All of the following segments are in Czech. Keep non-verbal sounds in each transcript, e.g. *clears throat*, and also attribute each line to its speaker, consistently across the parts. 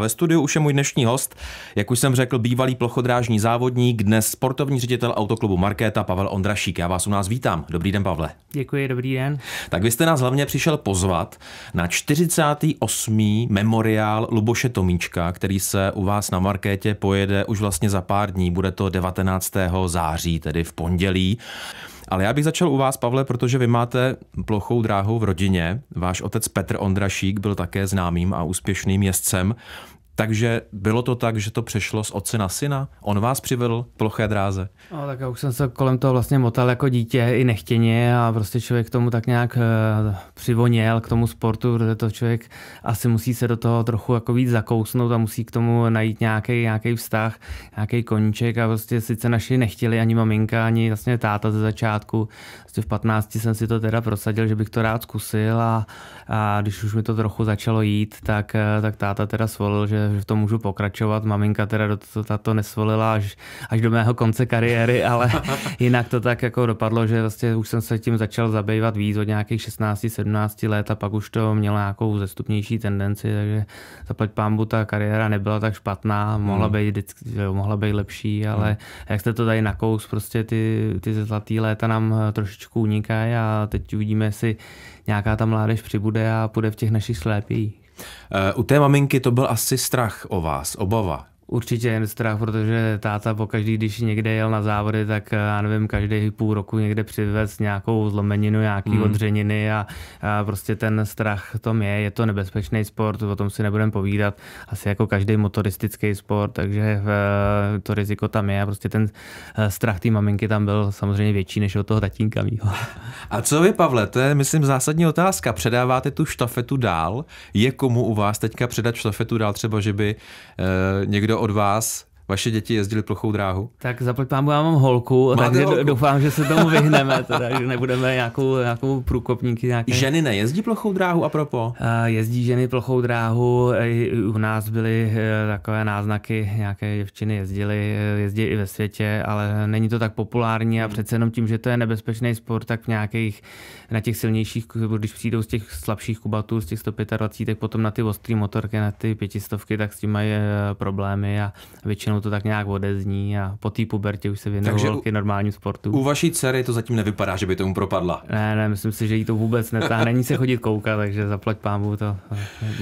Speaker 1: A ve studiu už je můj dnešní host, jak už jsem řekl, bývalý plochodrážní závodník, dnes sportovní ředitel autoklubu Markéta Pavel Ondrašík. Já vás u nás vítám. Dobrý den, Pavle. Děkuji, dobrý den. Tak vy jste nás hlavně přišel pozvat na 48. memoriál Luboše Tomíčka, který se u vás na Markétě pojede už vlastně za pár dní. Bude to 19. září, tedy v pondělí. Ale já bych začal u vás, Pavle, protože vy máte plochou dráhu v rodině. Váš otec Petr Ondrašík byl také známým a úspěšným jezdcem. Takže bylo to tak, že to přešlo z otce na syna? On vás přivedl k ploché dráze?
Speaker 2: No, tak já už jsem se kolem toho vlastně motal jako dítě i nechtěně a prostě člověk k tomu tak nějak uh, přivoněl k tomu sportu, protože to člověk asi musí se do toho trochu jako víc zakousnout a musí k tomu najít nějaký, nějaký vztah, nějaký koníček a prostě sice naši nechtěli ani maminka, ani vlastně táta ze začátku. Vlastně v 15 jsem si to teda prosadil, že bych to rád zkusil a, a když už mi to trochu začalo jít, tak, eh, tak táta teda svolil, že že v tom můžu pokračovat. Maminka teda do to, tato nesvolila až, až do mého konce kariéry, *laughs* ale *laughs* jinak to tak jako dopadlo, že vlastně už jsem se tím začal zabývat víc od nějakých 16-17 let a pak už to mělo nějakou zestupnější tendenci, takže zaplať pámbu ta kariéra nebyla tak špatná, mohla, hmm. být, vždycky, jo, mohla být lepší, hmm. ale hmm. jak jste to tady nakous, prostě ty, ty zlatý léta nám eh, trošičku unikají a teď uvidíme, jestli nějaká ta mládež přibude a půjde v těch našich slépích. Eh, u té maminky to byl asi
Speaker 1: strach o vás, obava,
Speaker 2: Určitě jen strach, protože táta po každý, když někde jel na závody, tak eh, já nevím, každý půl roku někde přivez nějakou zlomeninu, nějaký mm. odřeniny a, a prostě ten strach tom je. Je to nebezpečný sport, o tom si nebudeme povídat, asi jako každý motoristický sport, takže eh, to riziko tam je a prostě ten eh, strach té maminky tam byl samozřejmě větší než od toho tatínka mýho.
Speaker 1: A co vy, Pavle, to je, myslím, zásadní otázka. Předáváte tu štafetu dál? Je komu u vás teďka předat štafetu dál třeba, že by eh, někdo od vás vaše děti jezdily plochou dráhu?
Speaker 2: Tak zaplať pánu, já mám holku, Máte takže holku? doufám, že se tomu vyhneme, teda,
Speaker 1: že nebudeme nějakou, nějakou průkopníky. Nějaké...
Speaker 2: Ženy nejezdí plochou dráhu, a propo? Jezdí ženy plochou dráhu, e, u nás byly e, takové náznaky, nějaké děvčiny jezdily, e, jezdí i ve světě, ale není to tak populární a hmm. přece jenom tím, že to je nebezpečný sport, tak v nějakých, na těch silnějších, když přijdou z těch slabších kubatů, z těch 125, tak potom na ty ostré motorky, na ty pětistovky, tak s tím mají problémy a většinou většinou to tak nějak odezní a po té pubertě už se věnuje k
Speaker 1: normálním sportu. U vaší dcery to zatím nevypadá, že by tomu propadla.
Speaker 2: Ne, ne, myslím si, že jí to vůbec netáhne, není se chodit koukat, takže zaplať pámu to.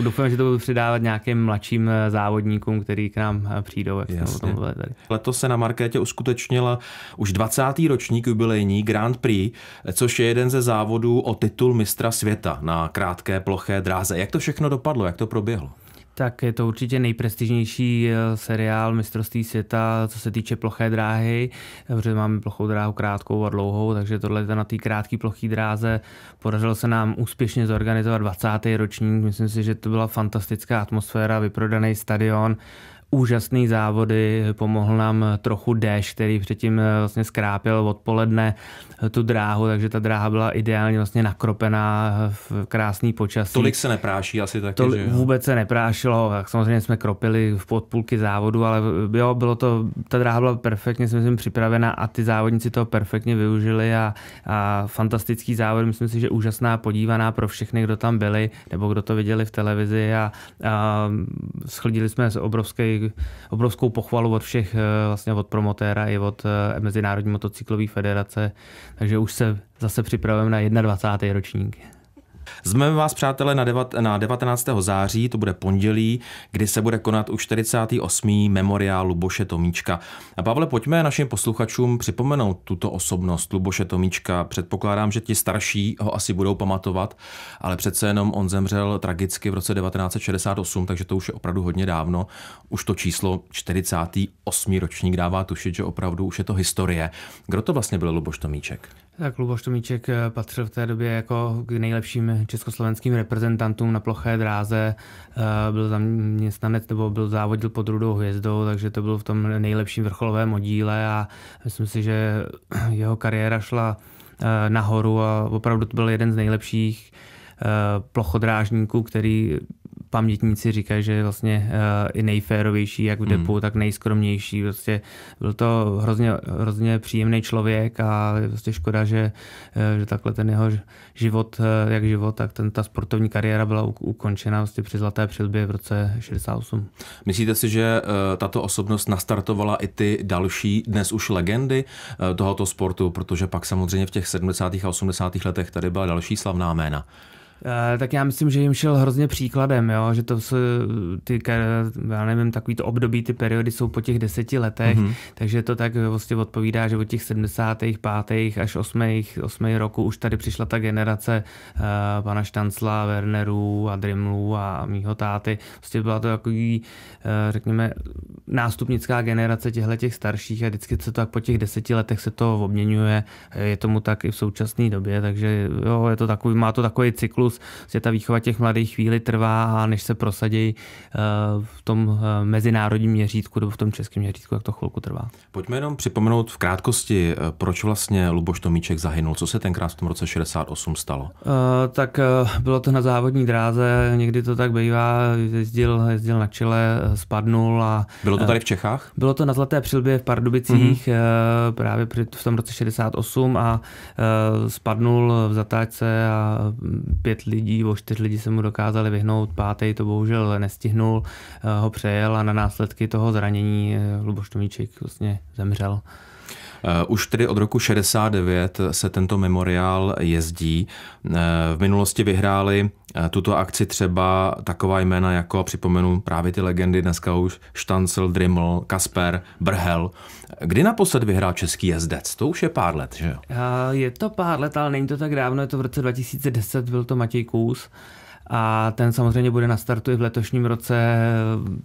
Speaker 2: Doufám, že to budu přidávat nějakým mladším eh,
Speaker 1: závodníkům, který k nám eh, přijdou. Jak Jasně. tady. Letos se na Markétě uskutečnila už 20. ročník jubilejní Grand Prix, eh, což je jeden ze závodů o titul mistra světa na krátké ploché dráze. Jak to všechno dopadlo, jak to proběhlo?
Speaker 2: Tak je to určitě nejprestižnější eh, seriál mistrovství světa, co se týče ploché dráhy, eh, protože máme plochou dráhu krátkou a dlouhou, takže tohle je na té krátké ploché dráze. Podařilo se nám úspěšně zorganizovat 20. ročník. Myslím si, že to byla fantastická atmosféra, vyprodaný stadion úžasné závody, pomohl nám trochu déšť, který předtím eh, vlastně skrápil odpoledne eh, tu dráhu, takže ta dráha byla ideálně vlastně nakropená eh, v krásný počasí. Tolik se nepráší asi
Speaker 1: taky, to, že jo? Vůbec
Speaker 2: se neprášilo, tak samozřejmě jsme kropili v podpůlky závodu, ale jo, bylo to, ta dráha byla perfektně, jsme myslím, připravena a ty závodníci to perfektně využili a, a fantastický závod, myslím si, že úžasná podívaná pro všechny, kdo tam byli, nebo kdo to viděli v televizi a, a mm, schlidili jsme obrovský obrovskou pochvalu od všech, eh, vlastně od promotéra i od eh, Mezinárodní motocyklové federace, takže už se zase připravujeme na 21. ročník.
Speaker 1: Zmeme vás, přátelé, na, devat, na 19. září, to bude pondělí, kdy se bude konat už 48. memoriál Luboše Tomíčka. A Pavle, pojďme našim posluchačům připomenout tuto osobnost Luboše Tomíčka. Předpokládám, že ti starší ho asi budou pamatovat, ale přece jenom on zemřel tragicky v roce 1968, takže to už je opravdu hodně dávno. Už to číslo 48. ročník dává tušit, že opravdu už je to historie. Kdo to vlastně byl Luboš Tomíček?
Speaker 2: Tak Luboš Tomíček eh, patřil v té době jako k nejlepším československým reprezentantům na ploché dráze. Eh, byl zaměstnanec nebo byl závodil pod rudou hvězdou, takže to byl v tom nejlepším vrcholovém oddíle a myslím si, že *clears throat* jeho kariéra šla eh, nahoru a opravdu to byl jeden z nejlepších plochodrážníků, který pamětníci říkají, že vlastně eh, i nejférovější, jak v hmm. depu, mm. tak nejskromnější. Vlastně byl to hrozně, hrozně příjemný člověk a je vlastně škoda, že, eh, že takhle ten jeho život, eh, jak život, tak ten, ta sportovní kariéra byla ukončena vlastně při Zlaté přilbě v roce 68.
Speaker 1: Myslíte si, že tato osobnost nastartovala i ty další, dnes už legendy tohoto sportu, protože pak samozřejmě v těch 70. a 80. letech tady byla další slavná jména?
Speaker 2: Eh, tak já myslím, že jim šel hrozně příkladem, jo? že to jsou ty, já nevím, takový to období, ty periody jsou po těch deseti letech, mm-hmm. takže to tak eh, vlastně odpovídá, že od těch sedmdesátých pátých až 8. 8. roku už tady přišla ta generace uh, pana Štancla, Wernerů a Drimlů a mýho táty. Vlastně byla to takový, uh, řekněme, nástupnická generace těchto těch starších a vždycky se to tak po těch deseti letech se to obměňuje. Je tomu tak i v současné době, takže jo, je to takový, má to takový cyklus plus, že ta výchova těch mladých chvíli trvá a než se prosadí eh, v tom eh, mezinárodním měřítku nebo v tom českém měřítku, jak to chvilku trvá.
Speaker 1: Pojďme jenom připomenout v krátkosti, eh, proč vlastně Luboš Tomíček zahynul. Co se tenkrát v tom roce 68 stalo? Uh,
Speaker 2: tak uh, bylo to na závodní dráze, někdy to tak bývá, jezdil, jezdil na čele, spadnul a... Bylo to tady v Čechách? Bylo to na Zlaté přilbě v Pardubicích, uh-huh. uh, právě v tom roce 68 a spadnul v zatáčce a mm, pět pět lidí, o čtyři lidi se mu dokázali vyhnout, pátý to bohužel nestihnul, eh, ho přejel a na následky toho zranění eh, Luboš Tomíček vlastně zemřel.
Speaker 1: Eh, už tedy od roku 69 se tento memoriál jezdí. Eh, v minulosti vyhráli eh, tuto akci třeba taková jména jako, připomenu právě ty legendy dneska už, Štancel, Driml, Kasper, Brhel. Kdy naposled vyhrál český jezdec? To už je pár let, že jo?
Speaker 2: Je to pár let, ale není to tak dávno, je to v roce 2010, byl to Matěj Kůz a ten samozřejmě bude na startu i v letošním roce.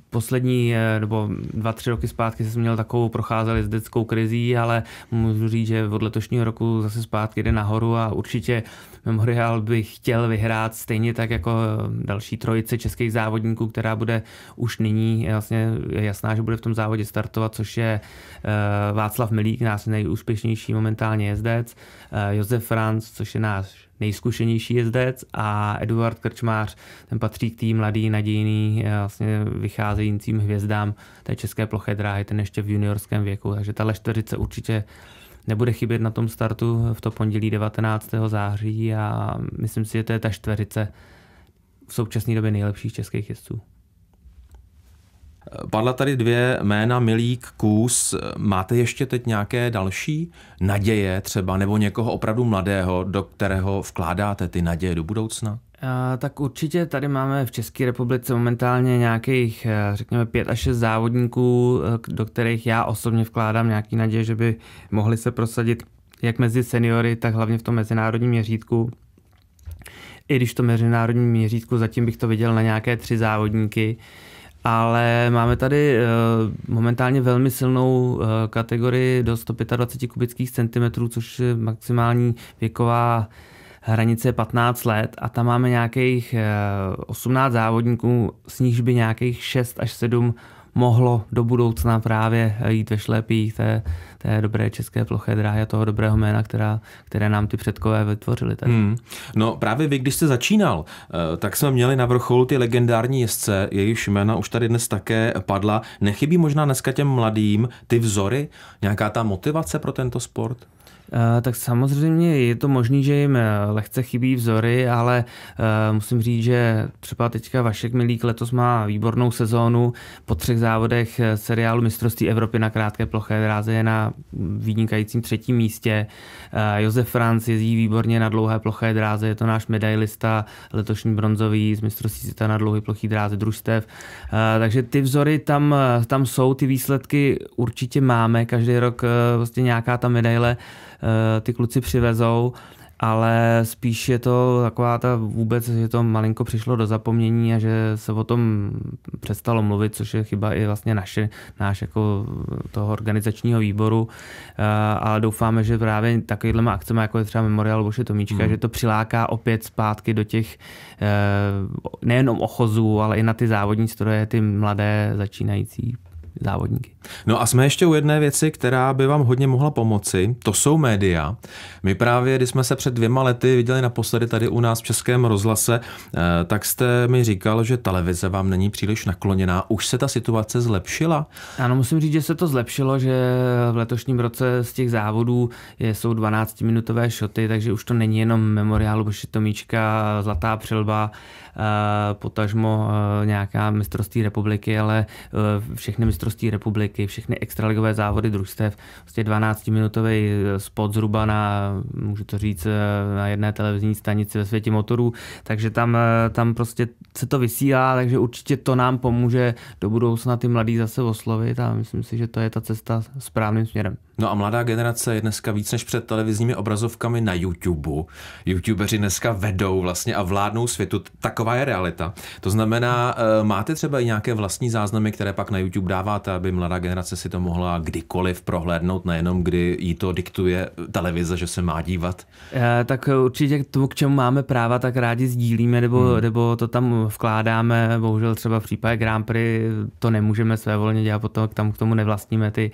Speaker 2: Poslední eh, nebo dva, tři roky zpátky jsem měl takovou procházeli s dětskou krizí, ale můžu říct, že od letošního roku zase zpátky jde nahoru a určitě Memorial by chtěl vyhrát stejně tak jako eh, další trojice českých závodníků, která bude už nyní vlastně jasná, že bude v tom závodě startovat, což je eh, Václav Milík, náš nejúspěšnější momentálně jezdec, Josef Franz, což je náš nejzkušenější jezdec a Eduard Krčmář, ten patří k té mladý, nadějný, eh, vlastně vycházejícím hvězdám té české ploché dráhy, ten ještě v juniorském věku, takže tahle čtveřice určitě nebude chybět na tom startu v to pondělí 19. září a myslím si, že to je ta čtveřice v současné době nejlepších českých jezdců.
Speaker 1: Padla tady dvě jména, Milík, Kus. Máte ještě teď nějaké další naděje třeba, nebo někoho opravdu mladého, do kterého vkládáte ty naděje do budoucna?
Speaker 2: A, tak určitě tady máme v České republice momentálně nějakých, eh, řekněme, pět až šest závodníků, eh, do kterých já osobně vkládám nějaký naděje, že by mohli se prosadit jak mezi seniory, tak hlavně v tom mezinárodním měřítku. I když to mezinárodní měřítku zatím bych to viděl na nějaké tři závodníky, ale máme tady eh, momentálně velmi silnou eh, kategorii do 125 kubických centimetrů, což je maximální věková hranice 15 let a tam máme nějakých 18 eh, závodníků, s nichž by nějakých 6 až 7 mohlo do budoucna právě jít ve šlepích té, té dobré české ploché dráhy a toho dobrého jména, která, které nám ty předkové vytvořili. Tady. Hmm.
Speaker 1: No právě vy, když jste začínal, eh, tak jsme měli na vrcholu ty legendární jezdce, jejichž jména už tady dnes také padla. Nechybí možná dneska těm mladým ty vzory, nějaká ta motivace pro tento sport?
Speaker 2: Eh, tak samozřejmě je to možné, že jim eh, lehce chybí vzory, ale eh, musím říct, že třeba teďka Vašek Milík letos má výbornou sezónu po třech závodech seriálu mistrovství Evropy na krátké ploché dráze je na vynikajícím třetím místě. Josef Franc jezdí výborně na dlouhé ploché dráze, je to náš medailista letošní bronzový z mistrovství světa na dlouhé ploché dráze družstev. Takže ty vzory tam, tam jsou, ty výsledky určitě máme, každý rok vlastně nějaká ta medaile Eh, ty kluci přivezou, ale spíš je to taková ta vůbec, že to malinko přišlo do zapomnění a že se o tom přestalo mluvit, což je chyba i vlastně naše, náš jako toho organizačního výboru, eh, ale doufáme, že právě takovýhlema akcema, jako je třeba Memorial Boše Tomíčka, hmm. že to přiláká opět zpátky do těch eh, nejenom ochozů, ale i na ty závodní stroje, ty mladé
Speaker 1: začínající závodníky. No a jsme ještě u jedné věci, která by vám hodně mohla pomoci, to jsou média. My právě, když jsme se před dvěma lety viděli naposledy tady u nás v Českém rozhlase, eh, tak jste mi říkal, že televize vám není příliš nakloněná. Už se ta situace zlepšila? Ano, musím říct, že se to zlepšilo, že v letošním roce z těch
Speaker 2: závodů jsou 12-minutové šoty, takže už to není jenom memoriál Bošitomíčka, Zlatá přilba, eh, potažmo eh, nějaká mistrovství republiky, ale všechny mistrovství mistrovství republiky, všechny extraligové závody družstev, prostě 12-minutový eh, spot zhruba na, můžu to říct, eh, na jedné televizní stanici ve světě motorů, takže tam, eh, tam prostě se to vysílá, takže určitě to nám pomůže do budoucna ty mladí zase oslovit a myslím si, že to je ta cesta správným směrem.
Speaker 1: No a mladá generace je dneska víc než před televizními obrazovkami na YouTube. YouTubeři dneska vedou vlastně a vládnou světu. Taková je realita. To znamená, eh, máte třeba i nějaké vlastní záznamy, které pak na YouTube dáváte, aby mladá generace si to mohla kdykoliv prohlédnout, nejenom kdy jí to diktuje televize, že se má dívat?
Speaker 2: Eh, tak určitě k tomu, k čemu máme práva, tak rádi sdílíme nebo, hmm. nebo to tam vkládáme. Bohužel třeba v případě Grand Prix to nemůžeme svévolně dělat, potom tam k tomu nevlastníme ty,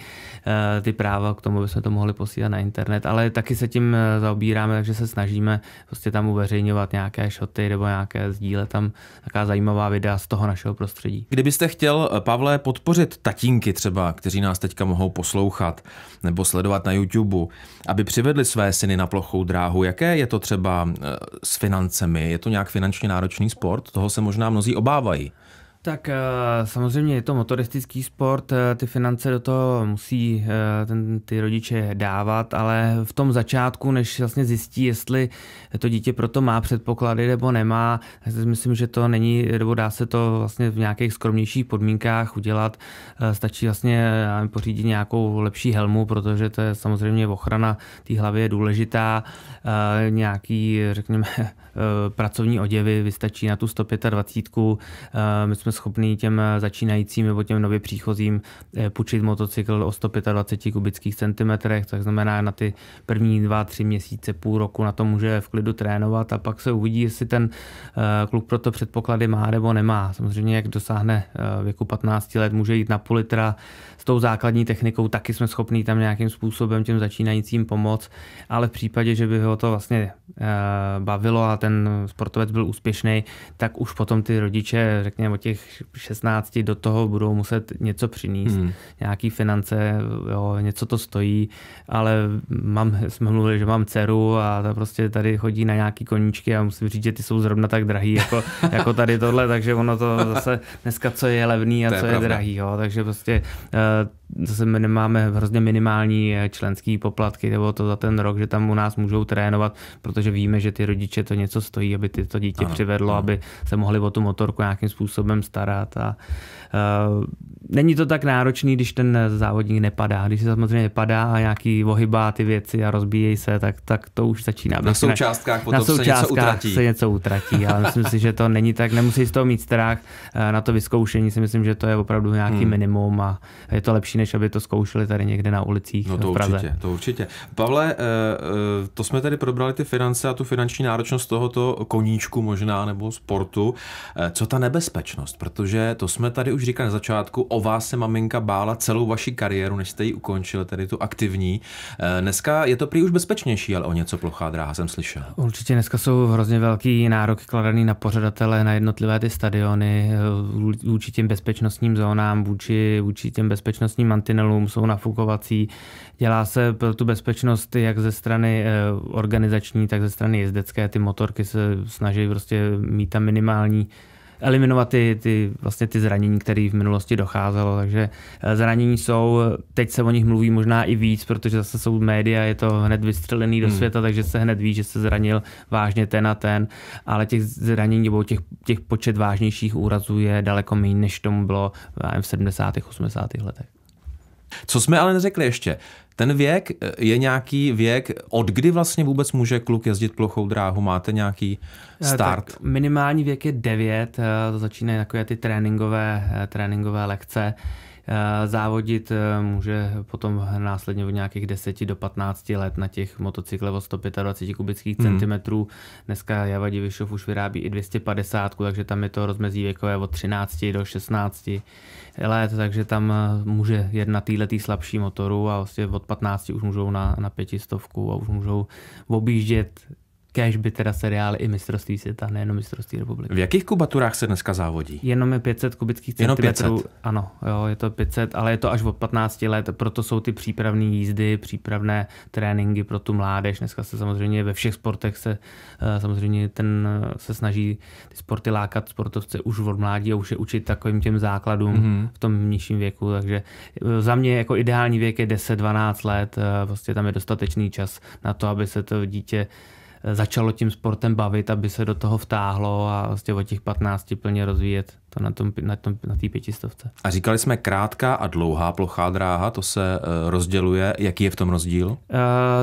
Speaker 2: eh, ty práva dostával k tomu, aby jsme to mohli posílat na internet, ale taky se tím eh, zaobíráme, takže se snažíme prostě tam uveřejňovat nějaké šoty nebo nějaké sdíle tam taká zajímavá videa z toho našeho prostředí.
Speaker 1: Kdybyste chtěl, eh, Pavle, podpořit tatínky třeba, kteří nás teďka mohou poslouchat nebo sledovat na YouTube, aby přivedli své syny na plochou dráhu, jaké je to třeba eh, s financemi? Je to nějak finančně náročný sport? Toho se možná mnozí obávají.
Speaker 2: Tak eh, samozřejmě je to motoristický sport, eh, ty finance do toho musí eh, ten, ty rodiče dávat, ale v tom začátku, než vlastně zjistí, jestli to dítě proto má předpoklady nebo nemá, myslím, že to není, nebo dá se to vlastně v nějakých skromnějších podmínkách udělat. Stačí vlastně pořídit nějakou lepší helmu, protože to je samozřejmě ochrana té hlavy je důležitá. Nějaký, řekněme, *laughs* pracovní oděvy vystačí na tu 125. My jsme jsme schopni těm eh, začínajícím nebo těm nově příchozím eh, půjčit motocykl o 125 kubických centimetrech, tak znamená na ty první dva, tři měsíce, půl roku na to může v klidu trénovat a pak se uvidí, jestli ten eh, kluk pro to předpoklady má nebo nemá. Samozřejmě, jak dosáhne věku 15 let, může jít na půl litra s tou základní technikou, taky jsme schopni tam nějakým způsobem těm začínajícím pomoct, ale v případě, že by ho to vlastně bavilo a ten sportovec byl úspěšný, tak už potom ty rodiče, řekněme, o těch těch 16 do toho budou muset něco přinést, hmm. nějaký finance, jo, něco to stojí, ale mám, jsme mluvili, že mám dceru a ta prostě tady chodí na nějaký koníčky a musím říct, že ty jsou zrovna tak drahý jako, *laughs* jako tady tohle, takže ono to zase dneska co je levný a to co je, je drahý, jo, takže prostě eh, zase my nemáme hrozně minimální eh, členský poplatky nebo to za ten rok, že tam u nás můžou trénovat, protože víme, že ty rodiče to něco stojí, aby ty to dítě ano, přivedlo, ano. aby se mohli o tu motorku nějakým způsobem starat. A, uh, není to tak náročný, když ten závodník nepadá. Když se samozřejmě nepadá a nějaký ohybá ty věci a rozbíjejí se, tak, tak to už začíná. Na součástkách potom na součástkách se něco utratí. se něco utratí, ale myslím si, že to není tak, nemusí z toho mít strach. Eh, na to vyzkoušení si myslím, že to je opravdu nějaký hmm. minimum a je to lepší než aby to zkoušeli tady někde na ulicích no to v Praze. Určitě,
Speaker 1: to určitě. Pavle, eh, eh, to jsme tady probrali ty finance a tu finanční náročnost tohoto koníčku možná nebo sportu. Eh, co ta nebezpečnost? Protože to jsme tady už říkali na začátku, o vás se maminka bála celou vaši kariéru, než jste ji ukončili, tedy tu aktivní. Dneska je to prý už bezpečnější, ale o něco plochá dráha jsem slyšel.
Speaker 2: Určitě dneska jsou hrozně velký nárok kladený na pořadatele, na jednotlivé ty stadiony, vůči těm bezpečnostním zónám, vůči, vůči těm bezpečnostním mantinelům, jsou nafukovací. Dělá se pro tu bezpečnost jak ze strany eh, organizační, tak ze strany jezdecké. Ty motorky se snaží prostě mít tam minimální eliminovat ty, ty, vlastně ty zranění, které v minulosti docházelo. Takže eh, zranění jsou, teď se o nich mluví možná i víc, protože zase jsou média, je to hned vystřelený do hmm. světa, takže se hned ví, že se zranil vážně ten a ten, ale těch zranění nebo těch, těch počet vážnějších úrazů je daleko méně, než tomu bylo v 70. 80. letech.
Speaker 1: Co jsme ale neřekli ještě, ten věk eh, je nějaký věk, od kdy vlastně vůbec může kluk jezdit plochou dráhu? Máte nějaký eh, start?
Speaker 2: Tak minimální věk je 9, eh, to začínají takové ty tréninkové, tréninkové lekce. Eh, závodit eh, může potom následně od nějakých 10 do 15 let na těch motocykle o 125 kubických mhm. centimetrů. hmm. Dneska Java Divišov už vyrábí i 250, takže tam je to rozmezí věkové od 13 do 16 let, takže tam eh, může jet na týhletý slabší motoru a vlastně od 15 už můžou na, na pětistovku a už můžou objíždět kež by teda seriály i mistrovství světa, nejenom
Speaker 1: mistrovství republiky. V jakých kubaturách se dneska závodí? Jenom
Speaker 2: je 500 kubických centimetrů. Jenom 500. Ano, jo, je to 500, ale je to až od 15 let, proto jsou ty přípravné jízdy, přípravné tréninky pro tu mládež. Dneska se samozřejmě ve všech sportech se eh, samozřejmě ten eh, se snaží ty sporty lákat sportovce už od mládí a už je učit takovým těm základům mm-hmm. v tom nižším věku, takže eh, za mě jako ideální věk je 10-12 let, vlastně tam je dostatečný čas na to, aby se to dítě začalo tím sportem bavit, aby se do toho vtáhlo a vlastně od těch 15 plně rozvíjet to na té tom, na tom, na pětistovce.
Speaker 1: A říkali jsme krátká a dlouhá plochá dráha, to se eh, rozděluje. Jaký je v tom rozdíl? Uh,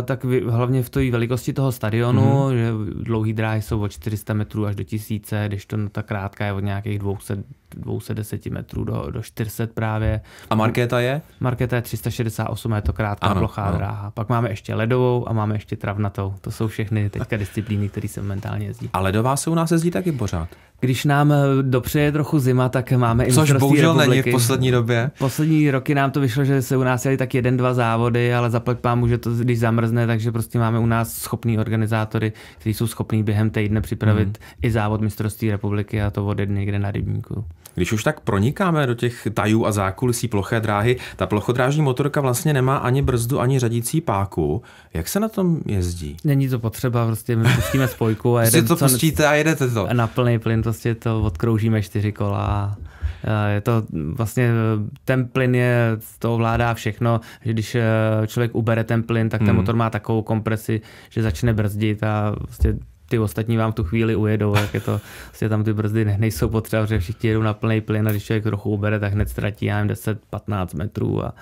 Speaker 2: tak v, hlavně v té velikosti toho stadionu, uh-huh. že dlouhé dráhy jsou od 400 metrů až do 1000, když to no, ta krátká je od nějakých 200, 210 metrů do, do 400 právě. A markéta je? Markéta je 368 a je to krátká ano, plochá ano. dráha. Pak máme ještě ledovou a máme ještě travnatou. To jsou všechny teďka *laughs* disciplíny, které se momentálně jezdí.
Speaker 1: A ledová se u nás
Speaker 2: jezdí taky pořád? když nám eh, dopřeje trochu zima, tak máme i Což bohužel republiky. není v poslední době. Poslední roky nám to vyšlo, že se u nás jeli tak jeden, dva závody, ale zaplať pámu, že to když zamrzne, takže prostě máme u nás schopný organizátory, kteří jsou schopní během týdne připravit hmm. i závod
Speaker 1: mistrovství republiky a to od někde na rybníku. Když už tak pronikáme do těch tajů a zákulisí ploché dráhy, ta plochodrážní motorka vlastně nemá ani brzdu, ani řadící páku. Jak se na tom jezdí?
Speaker 2: Není to potřeba, prostě my pustíme spojku a prostě jeden, to pustíte
Speaker 1: a jedete to.
Speaker 2: Na plný plyn to prostě to odkroužíme čtyři kola eh, je to vlastně, eh, ten plyn je, to ovládá všechno, že když eh, člověk ubere ten plyn, tak ten hmm. motor má takovou kompresi, že začne brzdit a vlastně ty ostatní vám tu chvíli ujedou, jak je to, vlastně tam ty brzdy ne, nejsou potřeba, že všichni jedou na plný plyn a když člověk trochu ubere, tak hned ztratí, já
Speaker 1: 10-15 metrů a,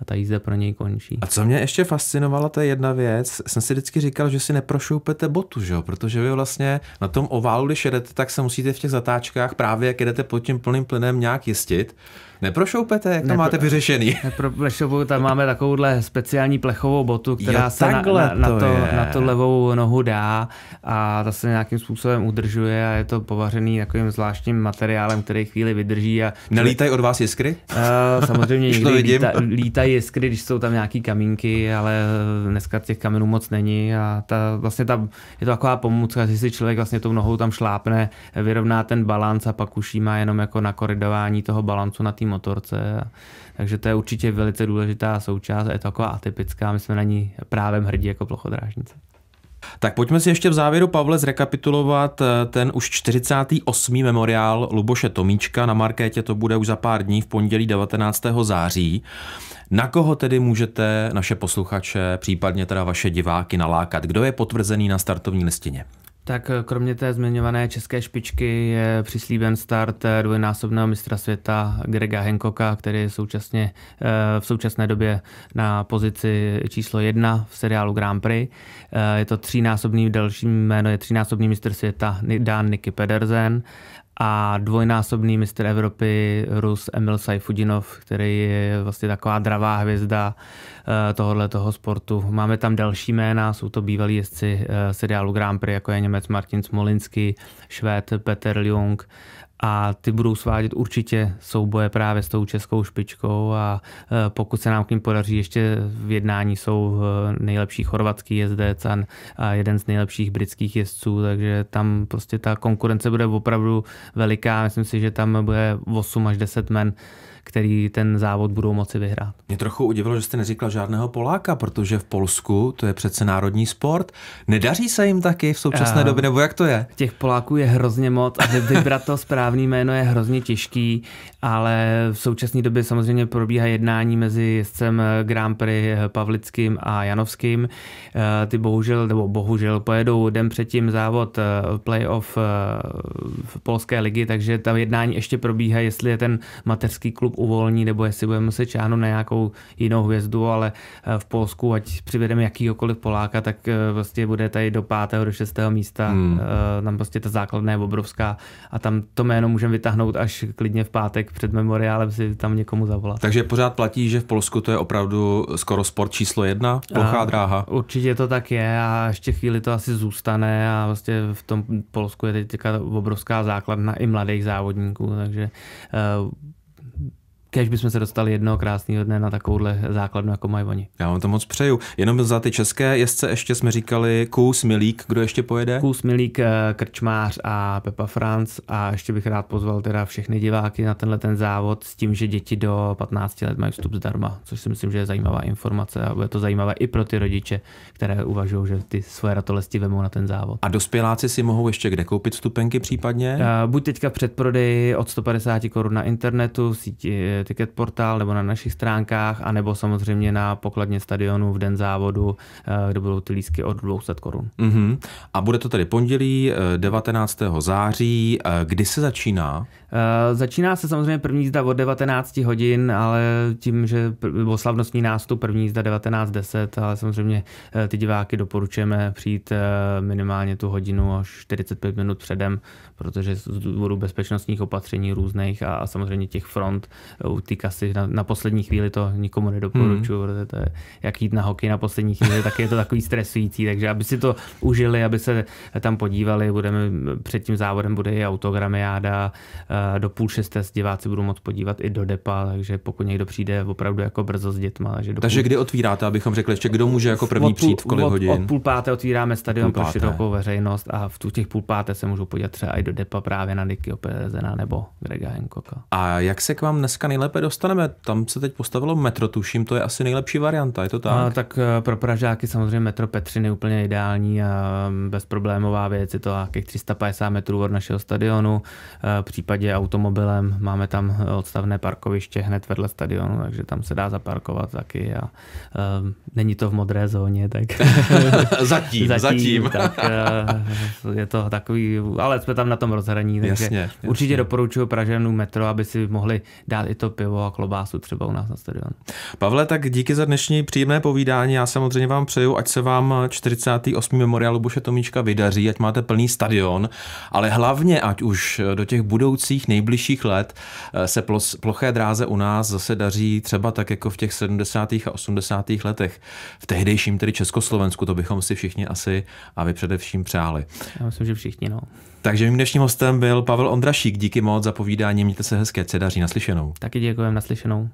Speaker 1: a ta jízda pro něj končí. A co mě ještě fascinovala, to je jedna věc, jsem si vždycky říkal, že si neprošoupete botu, že jo? protože vy vlastně na tom oválu, když jedete, tak se musíte v těch zatáčkách právě, jak jedete pod tím plným plynem, nějak jistit. Neprošoupete? Jak to Nepro, máte vyřešený?
Speaker 2: *laughs* Neprošoupu, tam máme takovouhle speciální plechovou botu, která jo, se na, na, na, to, to na to levou nohu dá a ta se nějakým způsobem udržuje a je to povařený takovým zvláštním materiálem, který chvíli vydrží. A... Nelítají
Speaker 1: od vás jiskry?
Speaker 2: Uh, samozřejmě *laughs* někdy líta, lítají jiskry, když jsou tam nějaký kamínky, ale eh, dneska těch kamenů moc není a ta, vlastně ta, je to taková pomůcka, že si člověk vlastně tou nohou tam šlápne, vyrovná ten balans a pak už má jenom jako na koridování toho balancu na té motorce. Takže to je určitě velice důležitá součást a je to taková atypická. My jsme na ní právě hrdí jako plochodrážnice.
Speaker 1: Tak pojďme si ještě v závěru, Pavle, zrekapitulovat eh, ten už 48. memoriál Luboše Tomíčka. Na Markétě to bude už za pár dní v pondělí 19. září. Na koho tedy můžete naše posluchače, případně teda vaše diváky nalákat? Kdo je potvrzený na startovní listině?
Speaker 2: Tak eh, kromě té zmiňované české špičky je přislíben start eh, dvojnásobného mistra světa Grega Henkoka, který je současně, eh, v současné době na pozici číslo jedna v seriálu Grand Prix. Je to třínásobný, další jméno je třínásobný mistr světa Dan Nicky Pedersen a dvojnásobný mistr Evropy Rus Emil Saifudinov, který je vlastně taková dravá hvězda eh, tohohle toho sportu. Máme tam další jména, jsou to bývalí jezdci eh, seriálu Grand Prix, jako je Němec Martin Smolinsky, Švéd Peter Ljung, a ty budou svádět určitě souboje právě s tou českou špičkou a e, pokud se nám k ním podaří, ještě v jednání jsou e, nejlepší chorvatský jezdec a jeden z nejlepších britských jezdců, takže tam prostě ta konkurence bude opravdu veliká. Myslím si, že tam bude 8 až 10 men který
Speaker 1: ten závod budou moci vyhrát. Mě trochu udivilo, že jste neříkal žádného Poláka, protože v Polsku to je přece národní sport. Nedaří se jim taky v současné uh, době, nebo jak to je? Těch Poláků je hrozně
Speaker 2: moc a vybrat to správný jméno je hrozně těžký, ale v současné době samozřejmě probíhá jednání mezi jezdcem Grand Prix Pavlickým a Janovským. Eh, ty bohužel, nebo bohužel, pojedou den předtím závod eh, playoff v polské ligy, takže tam jednání ještě probíhá, jestli je ten mateřský klub klub uvolní, nebo jestli budeme muset čáhnout na nějakou jinou hvězdu, ale eh, v Polsku, ať přivedeme jakýhokoliv Poláka, tak eh, vlastně bude tady do pátého, do šestého místa. Hmm. Eh, tam prostě ta základna je obrovská a tam to jméno můžeme vytáhnout až klidně v pátek před memoriálem si tam někomu zavolat.
Speaker 1: Takže pořád platí, že v Polsku to je opravdu skoro sport číslo jedna, plochá a, dráha. Určitě
Speaker 2: to tak je a ještě chvíli to asi zůstane a vlastně v tom Polsku je teď obrovská základna i mladých závodníků, takže uh, kež bychom se dostali jednoho krásného dne na takovouhle základnu, jako mají oni.
Speaker 1: Já vám to moc přeju. Jenom za ty české
Speaker 2: jezdce ještě jsme říkali Kous Milík, kdo ještě pojede? Kous Milík, eh, Krčmář a Pepa Franc a ještě bych rád pozval teda všechny diváky na tenhle ten závod s tím, že děti do 15 let mají vstup zdarma, což si myslím, že je zajímavá informace a bude to zajímavé i pro ty rodiče, které uvažují, že ty svoje ratolesti vemou na ten závod.
Speaker 1: A dospěláci si mohou ještě kde koupit vstupenky případně? Eh,
Speaker 2: buď teďka před prodeji od 150 korun na internetu, síti, Ticket portál nebo na našich stránkách, anebo samozřejmě na pokladně stadionu v den závodu, eh, kde
Speaker 1: budou ty lísky od 200 korun. Mm-hmm. A bude to tedy pondělí 19. Eh, září. Eh, kdy se začíná? Začíná se samozřejmě první jízda od 19 hodin,
Speaker 2: ale tím, že byl slavnostní nástup první jízda 19.10, ale samozřejmě ty diváky doporučujeme přijít minimálně tu hodinu až 45 minut předem, protože z důvodu bezpečnostních opatření různých a samozřejmě těch front té kasy na, na poslední chvíli, to nikomu nedoporučuju, hmm. protože to je, jak jít na hokej na poslední chvíli, tak je to takový stresující, takže aby si to užili, aby se tam podívali, budeme před tím závodem bude i autogramiáda, eh, do půl šesté s diváci budou moc podívat i do depa, takže pokud někdo přijde opravdu jako brzo s dětma. Takže, do takže půl... kdy
Speaker 1: otvíráte, abychom řekli ještě, kdo může jako první půl, přijít v kolik od, hodin? Od půl
Speaker 2: páté otvíráme stadion pro širokou veřejnost a v tu těch půl páté se můžou podívat třeba i do depa právě na Nikyho Perezena nebo Grega Henkoka.
Speaker 1: A jak se k vám dneska nejlépe dostaneme. Tam se teď postavilo metro, tuším, to je asi nejlepší varianta, je to tak? A,
Speaker 2: tak eh, pro Pražáky samozřejmě metro Petřin je úplně ideální a mm, bezproblémová věc, je to jakých 350 metrů od našeho stadionu, eh, v případě automobilem máme tam eh, odstavné parkoviště hned vedle stadionu, takže tam se dá zaparkovat taky a není to v modré zóně, tak... *laughs* zatím, *laughs* zatím, zatím. Tak je to takový, ale jsme tam na tom rozhraní, takže jasně, určitě jasně. doporučuji Pražanům metro, aby si mohli dát i to to pivo a klobásu
Speaker 1: třeba u nás na stadionu. Pavle, tak díky za dnešní příjemné povídání. Já samozřejmě vám přeju, ať se vám 48. memoriál Luboše Tomíčka vydaří, ať máte plný stadion, ale hlavně, ať už do těch budoucích nejbližších let eh, se ploché dráze u nás zase daří třeba tak jako v těch 70. a 80. letech. V tehdejším tedy Československu, to bychom si všichni asi a vy především přáli.
Speaker 2: Já myslím, že všichni, no.
Speaker 1: Takže mým dnešním hostem byl Pavel Ondrašík. Díky moc za povídání, mějte se hezké, cedaří naslyšenou.
Speaker 2: Taky děkujeme naslyšenou.